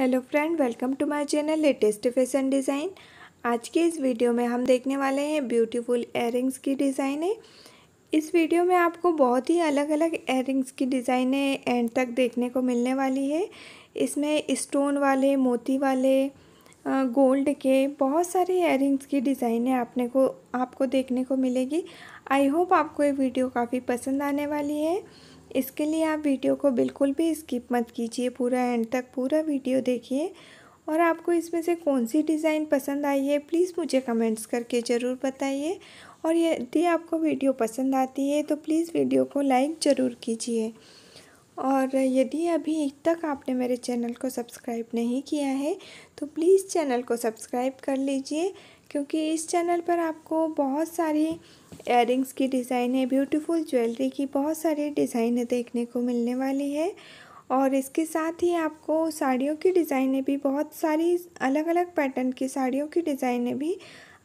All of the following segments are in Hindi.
hello friend welcome to my channel latest fashion design आज के इस वीडियो में हम देखने वाले हैं ब्यूटीफुल एयरिंग्स की डिज़ाइनें इस वीडियो में आपको बहुत ही अलग अलग एयरिंग्स की डिज़ाइनें एंड तक देखने को मिलने वाली है इसमें स्टोन वाले मोती वाले गोल्ड के बहुत सारे एयरिंग्स की डिज़ाइनें आपने को आपको देखने को मिलेगी आई होप आपको ये वीडियो काफ़ी पसंद आने वाली है इसके लिए आप वीडियो को बिल्कुल भी स्किप मत कीजिए पूरा एंड तक पूरा वीडियो देखिए और आपको इसमें से कौन सी डिज़ाइन पसंद आई है प्लीज़ मुझे कमेंट्स करके ज़रूर बताइए और यदि आपको वीडियो पसंद आती है तो प्लीज़ वीडियो को लाइक ज़रूर कीजिए और यदि अभी तक आपने मेरे चैनल को सब्सक्राइब नहीं किया है तो प्लीज़ चैनल को सब्सक्राइब कर लीजिए क्योंकि इस चैनल पर आपको बहुत सारी एयरिंग्स की डिज़ाइनें ब्यूटीफुल ज्वेलरी की बहुत सारी डिज़ाइनें देखने को मिलने वाली है और इसके साथ ही आपको साड़ियों की डिज़ाइनें भी बहुत सारी अलग अलग पैटर्न की साड़ियों की डिज़ाइनें भी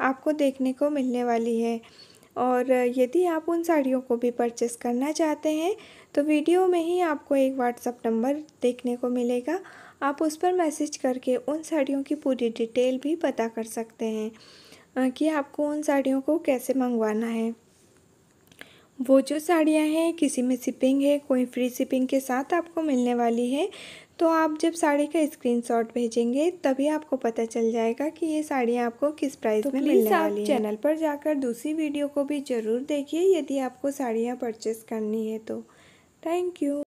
आपको देखने को मिलने वाली है और यदि आप उन साड़ियों को भी परचेस करना चाहते हैं तो वीडियो में ही आपको एक व्हाट्सअप नंबर देखने को मिलेगा आप उस पर मैसेज करके उन साड़ियों की पूरी डिटेल भी पता कर सकते हैं कि आपको उन साड़ियों को कैसे मंगवाना है वो जो साड़ियाँ हैं किसी में सिपिंग है कोई फ्री सिपिंग के साथ आपको मिलने वाली है तो आप जब साड़ी का स्क्रीनशॉट भेजेंगे तभी आपको पता चल जाएगा कि ये साड़ियाँ आपको किस प्राइस तो में मिलने वाली हैं चैनल पर जाकर दूसरी वीडियो को भी ज़रूर देखिए यदि आपको साड़ियाँ परचेस करनी है तो थैंक यू